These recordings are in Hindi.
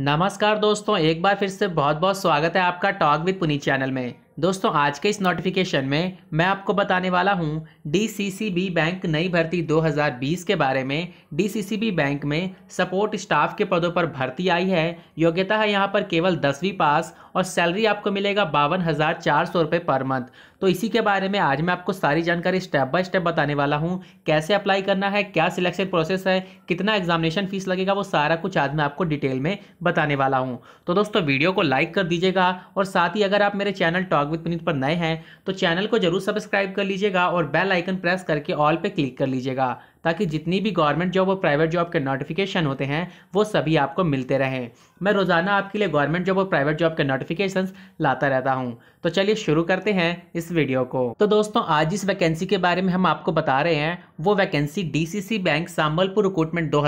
नमस्कार दोस्तों एक बार फिर से बहुत बहुत स्वागत है आपका टॉक विद पुनी चैनल में दोस्तों आज के इस नोटिफिकेशन में मैं आपको बताने वाला हूं डीसीसीबी बैंक नई भर्ती 2020 के बारे में डीसीसीबी बैंक में सपोर्ट स्टाफ के पदों पर भर्ती आई है योग्यता है यहां पर केवल दसवीं पास और सैलरी आपको मिलेगा बावन हज़ार चार सौ रुपये पर मंथ तो इसी के बारे में आज मैं आपको सारी जानकारी स्टेप बाय स्टेप बताने वाला हूँ कैसे अप्लाई करना है क्या सिलेक्शन प्रोसेस है कितना एग्जामिनेशन फीस लगेगा वो सारा कुछ आज मैं आपको डिटेल में बताने वाला हूँ तो दोस्तों वीडियो को लाइक कर दीजिएगा और साथ ही अगर आप मेरे चैनल टॉक विथ पुनीत पर नए हैं तो चैनल को जरूर सब्सक्राइब कर लीजिएगा और बेल आइकन प्रेस करके ऑल पे क्लिक कर लीजिएगा ताकि जितनी भी गवर्नमेंट जॉब और प्राइवेट जॉब के नोटिफिकेशन होते हैं वो सभी आपको मिलते रहें मैं रोज़ाना आपके लिए गवर्नमेंट जॉब और प्राइवेट जॉब के नोटिफिकेशन लाता रहता हूँ तो चलिए शुरू करते हैं इस वीडियो को तो दोस्तों आज जिस वैकेंसी के बारे में हम आपको बता रहे हैं वो vacancy D bank Sambalpur recruitment दो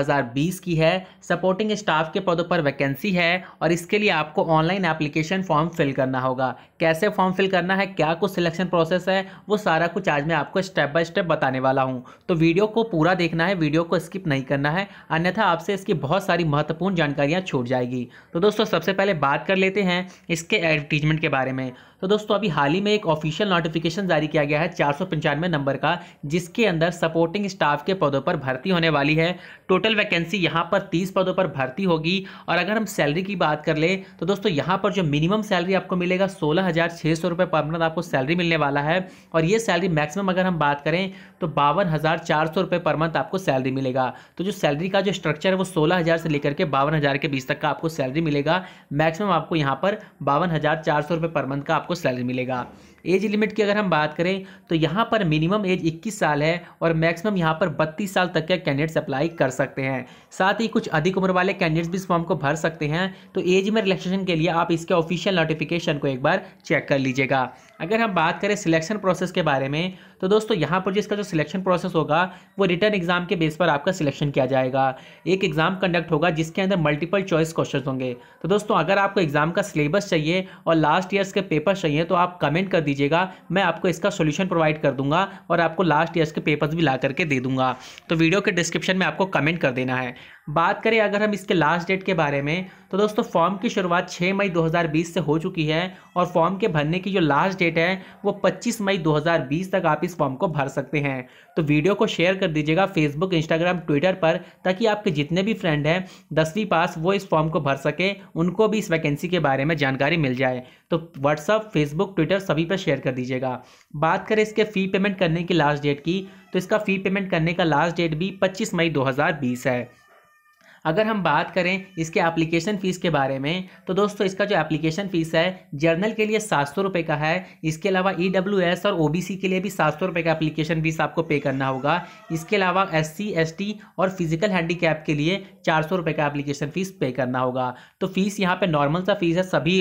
की है सपोर्टिंग स्टाफ के पदों पर वैकेंसी है और इसके लिए आपको ऑनलाइन एप्लीकेशन फॉर्म फिल करना होगा कैसे फॉर्म फिल करना है क्या कुछ सिलेक्शन प्रोसेस है वो सारा कुछ आज मैं आपको स्टेप बाय स्टेप बताने वाला हूँ तो वीडियो को पूरा देखना है वीडियो को स्किप नहीं करना है अन्यथा आपसे इसकी बहुत सारी महत्वपूर्ण जानकारियाँ छूट जाएगी तो दोस्तों सबसे पहले बात कर लेते हैं इसके एडवर्टीजमेंट के बारे में तो दोस्तों अभी हाल ही में एक ऑफिशियल नोटिफिकेशन जारी किया गया है चार नंबर का जिसके अंदर सपोर्टिंग स्टाफ के पदों पर भर्ती होने वाली है टोटल वैकेंसी यहाँ पर तीस पदों पर भर्ती होगी और अगर हम सैलरी की बात कर ले तो दोस्तों यहाँ पर जो मिनिमम सैलरी आपको मिलेगा सोलह हज़ार छः सौ रुपये पर मंथ आपको सैलरी मिलने वाला है और ये सैलरी मैक्सिमम अगर हम बात करें तो बावन हज़ार चार सौ रुपये पर मंथ आपको सैलरी मिलेगा तो जो सैलरी का जो स्ट्रक्चर है वो सोलह हज़ार से लेकर के बावन हज़ार के बीच तक का आपको सैलरी मिलेगा मैक्सिमम आपको यहाँ पर बावन हज़ार चार सौ रुपये पर मंथ का आपको आपको सैलरी मिलेगा एज लिमिट की अगर हम बात करें तो यहाँ पर मिनिमम एज 21 साल है और मैक्सिमम यहाँ पर 32 साल तक के कैंडिडेट्स अप्लाई कर सकते हैं साथ ही कुछ अधिक उम्र वाले कैंडिडेट्स भी इस फॉर्म को भर सकते हैं तो एज में रिलेक्सेशन के लिए आप इसके ऑफिशियल नोटिफिकेशन को एक बार चेक कर लीजिएगा अगर हम बात करें सिलेक्शन प्रोसेस के बारे में तो दोस्तों यहाँ पर जिसका जो सिलेक्शन प्रोसेस होगा वो रिटर्न एग्जाम के बेस पर आपका सिलेक्शन किया जाएगा एक एग्जाम कंडक्ट होगा जिसके अंदर मल्टीपल चॉइस क्वेश्चन होंगे तो दोस्तों अगर आपको एग्जाम का सिलेबस चाहिए और लास्ट ईयर्स के पेपर चाहिए तो आप कमेंट कर दीजिएगा मैं आपको इसका सोल्यूशन प्रोवाइड कर दूंगा और आपको लास्ट ईयर्स के पेपर्स भी ला करके दे दूंगा तो वीडियो के डिस्क्रिप्शन में आपको कमेंट कर देना है बात करें अगर हम इसके लास्ट डेट के बारे में तो दोस्तों फॉर्म की शुरुआत 6 मई 2020 से हो चुकी है और फॉर्म के भरने की जो लास्ट डेट है वो 25 मई 2020 तक आप इस फॉर्म को भर सकते हैं तो वीडियो को शेयर कर दीजिएगा फेसबुक इंस्टाग्राम ट्विटर पर ताकि आपके जितने भी फ्रेंड हैं दसवीं पास वो इस फॉर्म को भर सके उनको भी इस वैकेंसी के बारे में जानकारी मिल जाए तो व्हाट्सअप फेसबुक ट्विटर सभी पर शेयर कर दीजिएगा बात करें इसके फ़ी पेमेंट करने की लास्ट डेट की तो इसका फ़ी पेमेंट करने का लास्ट डेट भी पच्चीस मई दो है अगर हम बात करें इसके एप्लीकेशन फ़ीस के बारे में तो दोस्तों इसका जो एप्लीकेशन फ़ीस है जर्नल के लिए सात सौ रुपये का है इसके अलावा ई डब्ल्यू एस और ओ बी सी के लिए भी सात सौ रुपये का एप्लीकेशन फ़ीस आपको पे करना होगा इसके अलावा एस सी एस टी और फिजिकल कैप के लिए चार सौ रुपये का एप्लीकेशन फ़ीस पे करना होगा तो फ़ीस यहाँ पर नॉर्मल सा फ़ीस है सभी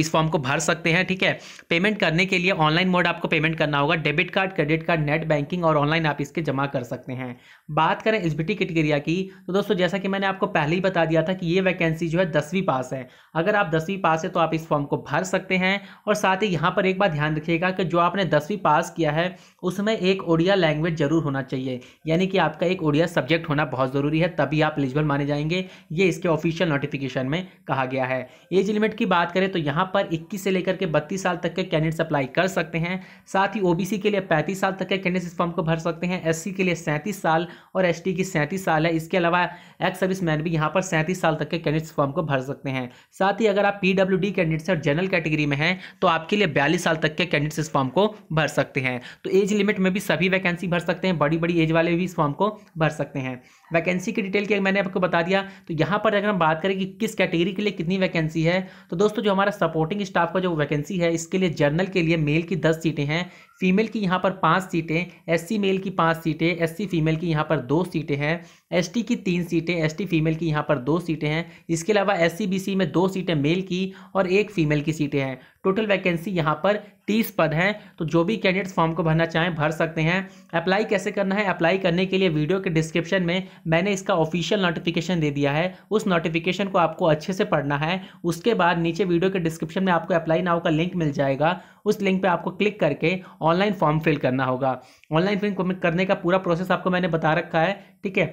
इस फॉर्म को भर सकते हैं ठीक है पेमेंट करने के लिए ऑनलाइन मोड आपको पेमेंट करना होगा debit card credit card net banking और ऑनलाइन आप इसके जमा कर सकते हैं बात करें एलिजिबिलिटी क्राइटेरिया की तो दोस्तों जैसा कि मैंने आपको पहले ही बता दिया था कि ये वैकेंसी जो है दसवीं पास है अगर आप दसवीं पास है तो आप इस फॉर्म को भर सकते हैं और साथ ही यहाँ पर एक बात ध्यान रखिएगा कि जो आपने दसवीं पास किया है उसमें एक ओडिया लैंग्वेज जरूर होना चाहिए यानी कि आपका एक ओडिया सब्जेक्ट होना बहुत ज़रूरी है तभी आप एलिजिबल माने जाएंगे ये इसके ऑफिशियल नोटिफिकेशन में कहा गया है एज लिमिट की बात करें तो यहाँ पर इक्कीस से लेकर के बत्तीस साल तक के कैंडिडेट्स अप्लाई कर सकते हैं साथ ही ओबीसी के लिए पैंतीस साल तक के कैंडिडेट्स इस फॉर्म को भर सकते हैं एस के लिए सैंतीस साल और एस की सैंतीस साल है इसके अलावा एक्स सर्विस मैन भी यहाँ पर सैंतीस साल तक के कैंडिडेट्स फॉर्म को भर सकते हैं साथ ही अगर आप पी डब्ल्यू डी कैंडिडेट्स और जनरल कैटेगरी में हैं तो आपके लिए बयालीस साल तक के कैंडिडेट्स इस फॉर्म को भर सकते हैं तो एज लिमिट में भी सभी वैकेंसी भर सकते हैं बड़ी बड़ी एज वाले भी इस फॉर्म को भर सकते हैं वैकेंसी की डिटेल की मैंने आपको बता दिया तो यहाँ पर अगर हम बात करें कि किस कैटेगरी के लिए कितनी वैकेंसी है तो दोस्तों जो हमारा सपोर्टिंग स्टाफ का जो वैकेंसी है इसके लिए जनरल के लिए मेल की दस सीटें हैं फीमेल की यहाँ पर पाँच सीटें एससी मेल की पाँच सीटें एससी फीमेल की यहाँ पर दो सीटें हैं एसटी की तीन सीटें एसटी फीमेल की यहाँ पर दो सीटें हैं इसके अलावा एससी बीसी में दो सीटें मेल की और एक फीमेल की सीटें हैं टोटल वैकेंसी यहाँ पर तीस पद हैं तो जो भी कैंडिडेट्स फॉर्म को भरना चाहें भर सकते हैं अप्लाई कैसे करना है अप्लाई करने के लिए वीडियो के डिस्क्रिप्शन में मैंने इसका ऑफिशियल नोटिफिकेशन दे दिया है उस नोटिफिकेशन को आपको अच्छे से पढ़ना है उसके बाद नीचे वीडियो के डिस्क्रिप्शन में आपको अप्लाई नाउ का लिंक मिल जाएगा उस लिंक पे आपको क्लिक करके ऑनलाइन फॉर्म फिल करना होगा ऑनलाइन फिल करने का पूरा प्रोसेस आपको मैंने बता रखा है ठीक है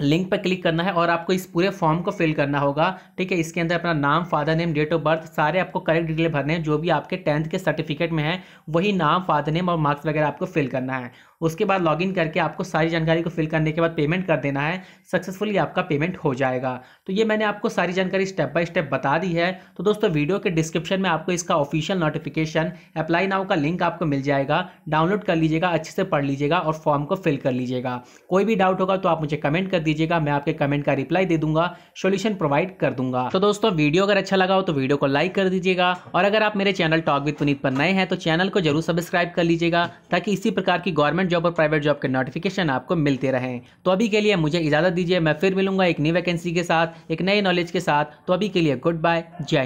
लिंक पर क्लिक करना है और आपको इस पूरे फॉर्म को फिल करना होगा ठीक है इसके अंदर अपना नाम father name date of birth सारे आपको करेक्ट डिटेल भरने हैं जो भी आपके टेंथ के सर्टिफिकेट में है वही नाम फादर नेम और मार्क्स वगैरह आपको फिल करना है उसके बाद लॉगिन करके आपको सारी जानकारी को फिल करने के बाद पेमेंट कर देना है सक्सेसफुली आपका पेमेंट हो जाएगा तो ये मैंने आपको सारी जानकारी स्टेप बाय स्टेप बता दी है तो दोस्तों वीडियो के डिस्क्रिप्शन में आपको इसका ऑफिशियल नोटिफिकेशन अप्लाई नाउ का लिंक आपको मिल जाएगा डाउनलोड कर लीजिएगा अच्छे से पढ़ लीजिएगा और फॉर्म को फिल कर लीजिएगा कोई भी डाउट होगा तो आप मुझे कमेंट कर दीजिएगा मैं आपके कमेंट का रिप्लाई दे दूंगा सोल्यूशन प्रोवाइड कर दूंगा तो दोस्तों वीडियो अगर अच्छा लगा हो तो वीडियो को लाइक कर दीजिएगा और अगर आप मेरे चैनल टॉक विद पुनीत पर नए हैं तो चैनल को जरूर सब्सक्राइब कर लीजिएगा ताकि इसी प्रकार की गवर्नमेंट जॉब और प्राइवेट जॉब के नोटिफिकेशन आपको मिलते रहें तो अभी के लिए मुझे इजाज़त दीजिए मैं फिर मिलूंगा एक नई वैकेंसी के साथ एक नए नॉलेज के साथ तो अभी के लिए गुड बाय जय हिंद